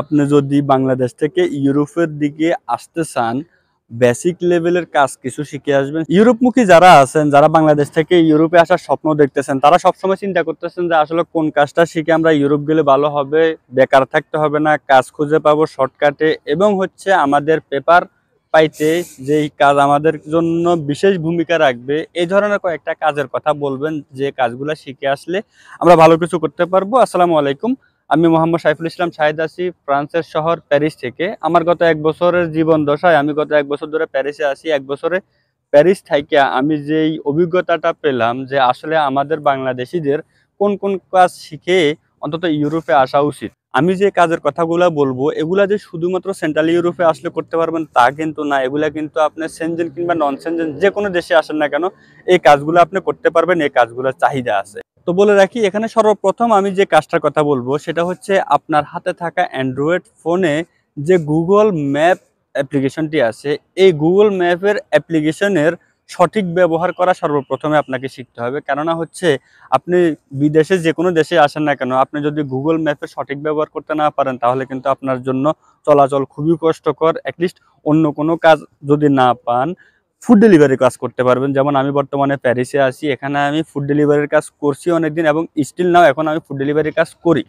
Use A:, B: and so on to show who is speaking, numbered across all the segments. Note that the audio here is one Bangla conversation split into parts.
A: আপনি যদি বাংলাদেশ থেকে ইউরোপের দিকে আসতে চান বেসিক লেভেলের কাজ কিছু শিখে আসবেন ইউরোপমুখী যারা আছেন যারা বাংলাদেশ থেকে ইউরোপে আসার স্বপ্ন দেখতেছেন তারা সবসময় চিন্তা করতেছেন যে আসলে কোন কাজটা শিখে আমরা ইউরোপ গেলে ভালো হবে বেকার থাকতে হবে না কাজ খুঁজে পাবো শর্টকাটে এবং হচ্ছে আমাদের পেপার পাইতে যেই কাজ আমাদের জন্য বিশেষ ভূমিকা রাখবে এই ধরনের কয়েকটা কাজের কথা বলবেন যে কাজগুলো শিখে আসলে আমরা ভালো কিছু করতে পারবো আসসালামু আলাইকুম আমি মোহাম্মদ সাইফুল ইসলাম শাহিদ আসি ফ্রান্সের শহর প্যারিস থেকে আমার গত এক বছরের জীবন দশায় আমি গত এক বছর ধরে প্যারিসে আসি এক বছরে প্যারিস থেকে আমি যেই অভিজ্ঞতাটা পেলাম যে আসলে আমাদের বাংলাদেশিদের কোন কোন কাজ শিখে অন্তত ইউরোপে আসা উচিত আমি যে কাজের কথাগুলো বলবো এগুলা যে শুধুমাত্র সেন্ট্রাল ইউরোপে আসলে করতে পারবেন তা কিন্তু না এগুলা কিন্তু আপনার সেনজেন কিংবা নন সেনজেন যে কোনো দেশে আসেন না কেন এই কাজগুলো আপনি করতে পারবেন এই কাজগুলোর চাহিদা আছে তো বলে রাখি এখানে সর্বপ্রথম আমি যে কাজটার কথা বলবো সেটা হচ্ছে আপনার হাতে থাকা অ্যান্ড্রয়েড ফোনে যে গুগল ম্যাপ অ্যাপ্লিকেশনটি আছে এই গুগল ম্যাপের অ্যাপ্লিকেশনের সঠিক ব্যবহার করা সর্বপ্রথমে আপনাকে শিখতে হবে কেননা হচ্ছে আপনি বিদেশে যে কোনো দেশে আসেন না কেন আপনি যদি গুগল ম্যাপের সঠিক ব্যবহার করতে না পারেন তাহলে কিন্তু আপনার জন্য চলাচল খুবই কষ্টকর অ্যাটলিস্ট অন্য কোনো কাজ যদি না পান ফুড ডেলিভারির কাজ করতে পারবেন যেমন আমি বর্তমানে প্যারিসে আছি এখানে আমি ফুড ডেলিভারির কাজ করছি অনেকদিন এবং স্টিল নাও এখন আমি ফুড ডেলিভারির কাজ করি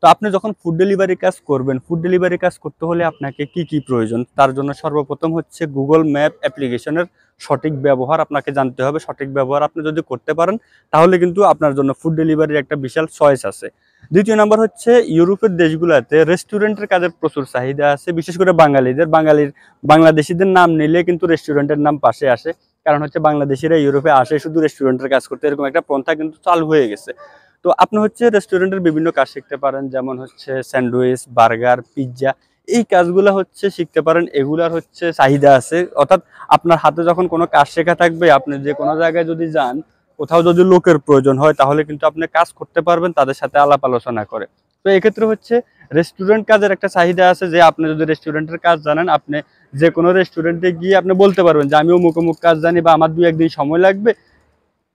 A: তো আপনি যখন ফুড ডেলিভারি কাজ করবেন ফুড ডেলিভারি কাজ করতে হলে আপনাকে কি কি প্রয়োজন তার জন্য সর্বপ্রথম হচ্ছে গুগল ম্যাপ অ্যাপ্লিকেশনের সঠিক ব্যবহার আপনাকে জানতে হবে সঠিক ব্যবহার আপনি যদি করতে পারেন তাহলে কিন্তু আপনার জন্য ফুড ডেলিভারির একটা বিশাল চয়েস আছে দ্বিতীয় নম্বর হচ্ছে ইউরোপের দেশগুলোতে রেস্টুরেন্টের কাজের প্রচুর চাহিদা আছে বিশেষ করে বাঙালিদের বাঙালির বাংলাদেশিদের নাম নিলে কিন্তু রেস্টুরেন্টের নাম পাশে আসে কারণ হচ্ছে বাংলাদেশিরা ইউরোপে আসে শুধু রেস্টুরেন্টের কাজ করতে এরকম একটা পন্থা কিন্তু চালু হয়ে গেছে তো আপনি হচ্ছে রেস্টুরেন্টের বিভিন্ন কাজ শিখতে পারেন যেমন হচ্ছে স্যান্ডউইচ বার্গার পিৎজা এই কাজগুলো হচ্ছে শিখতে পারেন এগুলার হচ্ছে চাহিদা আছে অর্থাৎ আপনার হাতে যখন কোনো কাজ শেখা থাকবে আপনি যে কোনো জায়গায় যদি যান কোথাও যদি লোকের প্রয়োজন হয় তাহলে কিন্তু আপনি কাজ করতে পারবেন তাদের সাথে আলাপ আলোচনা করে তো এক্ষেত্রে হচ্ছে রেস্টুরেন্ট কাজের একটা চাহিদা আছে যে আপনি যদি রেস্টুরেন্টের কাজ জানেন আপনি যে কোনো রেস্টুরেন্টে গিয়ে আপনি বলতে পারবেন যে আমিও মুখোমুখ কাজ জানি বা আমার দু একদিন সময় লাগবে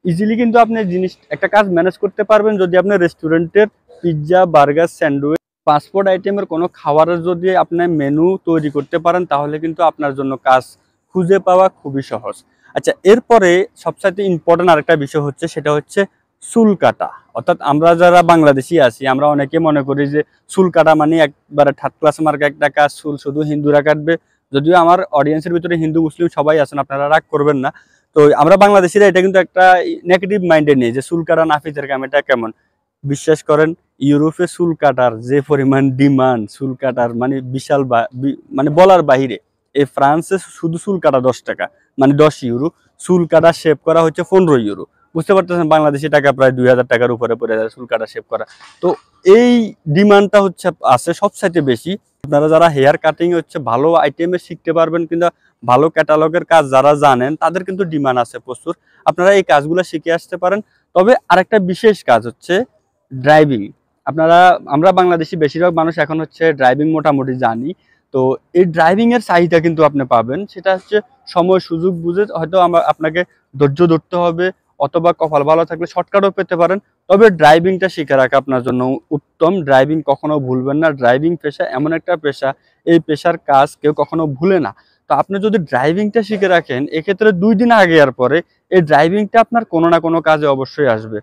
A: ইজিলি কিন্তু আপনি জিনিস একটা কাজ ম্যানেজ করতে পারবেন যদি আপনি রেস্টুরেন্টের পিৎজা বার্গার স্যান্ডউইচ পাসপোর্ট আইটেমের কোনো খাবারের যদি আপনি মেনু তৈরি করতে পারেন তাহলে কিন্তু আপনার জন্য কাজ খুঁজে পাওয়া খুবই সহজ আচ্ছা এরপরে সবচাইতে ইম্পর্টেন্ট আরেকটা বিষয় হচ্ছে সেটা হচ্ছে চুল কাটা অর্থাৎ আমরা যারা বাংলাদেশি আছি আমরা অনেকে মনে করি যে চুল কাটা মানে একবারে থার্ড ক্লাস মার্কা একটা কাজ চুল শুধু হিন্দুরা কাটবে যদিও আমার অডিয়েন্সের ভিতরে হিন্দু মুসলিম সবাই আছেন আপনারা রাগ করবেন না তো আমরা বাংলাদেশিরা এটা কিন্তু একটা নেগেটিভ মাইন্ডে নিয়ে যে চুল কাটা নাফিজের কাম এটা কেমন বিশ্বাস করেন ইউরোপে চুল কাটার যে পরিমাণ ডিমান্ড চুল কাটার মানে বিশাল মানে বলার বাহিরে এ ফ্রান্সে শুধু চুল কাটা দশ টাকা মানে দশ ইউরো চুল কাটা শেপ করা হচ্ছে পনেরো ইউরো বুঝতে পারতেছেন বাংলাদেশে টাকা প্রায় দুই হাজার টাকার উপরে পড়ে যায় চুল কাটা শেপ করা তো এই ডিমান্ডটা হচ্ছে আছে সবচাইতে বেশি আপনারা যারা হেয়ার কাটিং হচ্ছে ভালো আইটেমে শিখতে পারবেন কিন্তু ভালো ক্যাটালগের কাজ যারা জানেন তাদের কিন্তু ডিমান্ড আছে প্রচুর আপনারা এই কাজগুলো শিখে আসতে পারেন তবে আরেকটা বিশেষ কাজ হচ্ছে ড্রাইভিং আপনারা আমরা বাংলাদেশি বেশিরভাগ মানুষ এখন হচ্ছে ড্রাইভিং মোটামুটি জানি তো এই ড্রাইভিংয়ের চাহিদা কিন্তু আপনি পাবেন সেটা হচ্ছে সময় সুযোগ বুঝে হয়তো আমার আপনাকে ধৈর্য ধরতে হবে অথবা কপাল ভালো থাকলে শর্টকাটও পেতে পারেন তবে ড্রাইভিংটা শিখে রাখা আপনার জন্য উত্তম ড্রাইভিং কখনো ভুলবেন না ড্রাইভিং পেশা এমন একটা পেশা এই পেশার কাজ কেউ কখনো ভুলে না তো আপনি যদি ড্রাইভিংটা শিখে রাখেন এক্ষেত্রে দুই দিন আগে আর পরে এই ড্রাইভিংটা আপনার কোনো না কোনো কাজে অবশ্যই আসবে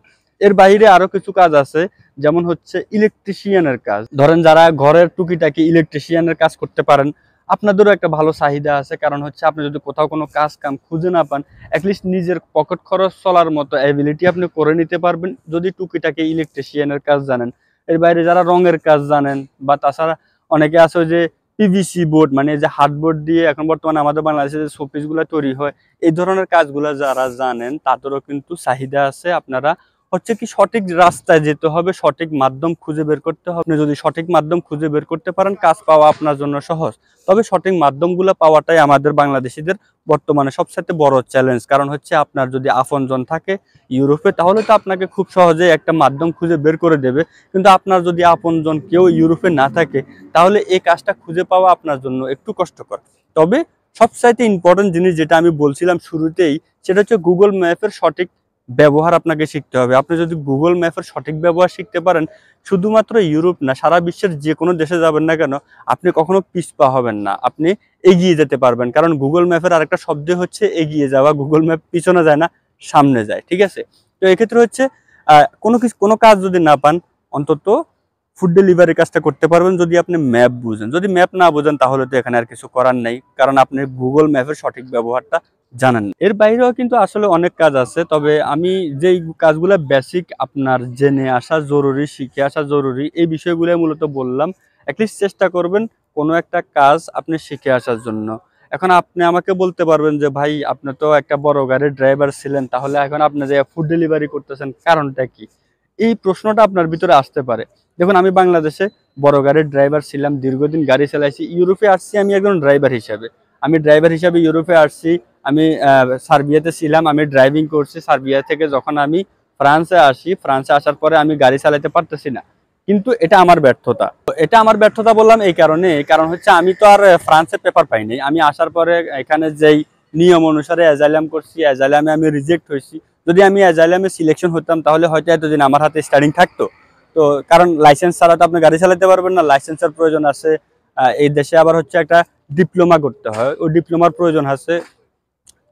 A: এর বাইরে আরো কিছু কাজ আছে যেমন হচ্ছে ইলেকট্রিশিয়ানের কাজ ধরেন যারা ঘরের টুকিটাকি ইলেকট্রিশিয়ানের কাজ করতে পারেন আপনাদেরও একটা ভালো চাহিদা আছে কারণ হচ্ছে আপনি যদি কোথাও কোনো কাজ কাম খুঁজে না পান অ্যাটলিস্ট নিজের পকেট খরচ চলার মতো অ্যাবিলিটি আপনি করে নিতে পারবেন যদি টুকিটাকি ইলেকট্রিশিয়ানের কাজ জানেন এর বাইরে যারা রঙের কাজ জানেন বা তাছাড়া অনেকে আছে যে পিভিসি বোর্ড মানে যে হার্ডবোর্ড দিয়ে এখন বর্তমানে আমাদের বাংলাদেশে যে শোপিসগুলো তৈরি হয় এই ধরনের কাজগুলো যারা জানেন তাদেরও কিন্তু চাহিদা আছে আপনারা হচ্ছে কি সঠিক রাস্তায় যেতে হবে সঠিক মাধ্যম খুঁজে বের করতে হবে আপনি যদি সঠিক মাধ্যম খুঁজে বের করতে পারেন কাজ পাওয়া আপনার জন্য সহজ তবে সঠিক মাধ্যমগুলো পাওয়াটাই আমাদের বাংলাদেশিদের বর্তমানে সবসাথে বড় চ্যালেঞ্জ কারণ হচ্ছে আপনার যদি আপনজন থাকে ইউরোপে তাহলে তো আপনাকে খুব সহজে একটা মাধ্যম খুঁজে বের করে দেবে কিন্তু আপনার যদি আপনজন কেউ ইউরোপে না থাকে তাহলে এই কাজটা খুঁজে পাওয়া আপনার জন্য একটু কষ্টকর তবে সবচাইতে ইম্পর্টেন্ট জিনিস যেটা আমি বলছিলাম শুরুতেই সেটা হচ্ছে গুগল ম্যাপের সঠিক ব্যবহার আপনাকে শিখতে হবে আপনি যদি গুগল ম্যাপের সঠিক ব্যবহার শিখতে পারেন শুধুমাত্র ইউরোপ না সারা বিশ্বের যে কোনো দেশে যাবেন না কেন আপনি কখনো পিছপা হবেন না আপনি এগিয়ে যেতে পারবেন কারণ গুগল ম্যাপের আরেকটা শব্দ হচ্ছে এগিয়ে যাওয়া গুগল ম্যাপ পিছনে যায় না সামনে যায় ঠিক আছে তো এক্ষেত্রে হচ্ছে কোনো কিছু কোনো কাজ যদি না পান অন্তত ফুড ডেলিভারি কাজটা করতে পারবেন যদি আপনি ম্যাপ বুঝেন যদি ম্যাপ না বোঝেন তাহলে তো এখানে আর কিছু করার নেই কারণ আপনি গুগল ম্যাপের সঠিক ব্যবহারটা জানান এর বাইরেও কিন্তু আসলে অনেক কাজ আছে তবে আমি যেই কাজগুলো বেসিক আপনার জেনে আসা জরুরি শিখে আসা জরুরি এই বিষয়গুলো মূলত বললাম অ্যাটলিস্ট চেষ্টা করবেন কোনো একটা কাজ আপনি শিখে আসার জন্য এখন আপনি আমাকে বলতে পারবেন যে ভাই আপনি তো একটা বড় গাড়ির ড্রাইভার ছিলেন তাহলে এখন আপনি যে ফুড ডেলিভারি করতেছেন কারণটা কি এই প্রশ্নটা আপনার ভিতরে আসতে পারে দেখুন আমি বাংলাদেশে বড় গাড়ির ড্রাইভার ছিলাম দীর্ঘদিন গাড়ি চালাইছি ইউরোপে আসছি আমি একজন ড্রাইভার হিসাবে আমি ড্রাইভার হিসাবে ইউরোপে আসছি আমি সার্বিয়াতে ছিলাম আমি ড্রাইভিং করছি সার্বিয়া থেকে যখন আমি ফ্রান্সে আসি ফ্রান্সে আসার পরে আমি গাড়ি চালাতে পারতেছি না কিন্তু এটা আমার ব্যর্থতা এটা আমার ব্যর্থতা বললাম এই কারণে কারণ হচ্ছে আমি তো আর ফ্রান্সের পেপার পাইনি আমি আসার পরে এখানে যেই নিয়ম অনুসারে অ্যাজাইলাম করছি অ্যাজাইলামে আমি রিজেক্ট হয়েছি যদি আমি অ্যাজাইলামে সিলেকশন হতাম তাহলে হয়তো এতদিন আমার হাতে স্টার্টিং থাকতো তো কারণ লাইসেন্স ছাড়া তো আপনি গাড়ি চালাতে পারবেন না লাইসেন্সের প্রয়োজন আছে এই দেশে আবার হচ্ছে একটা ডিপ্লোমা করতে হয় ওই ডিপ্লোমার প্রয়োজন আছে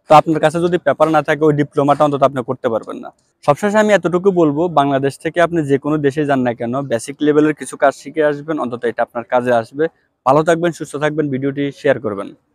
A: তো আপনার কাছে যদি পেপার না থাকে ওই ডিপ্লোমাটা অন্তত আপনি করতে পারবেন না সবশেষে আমি এতটুকু বলবো বাংলাদেশ থেকে আপনি যে কোনো দেশে যান না কেন বেসিক লেভেলের কিছু কাজ শিখে আসবেন অন্তত এটা আপনার কাজে আসবে ভালো থাকবেন সুস্থ থাকবেন ভিডিওটি শেয়ার করবেন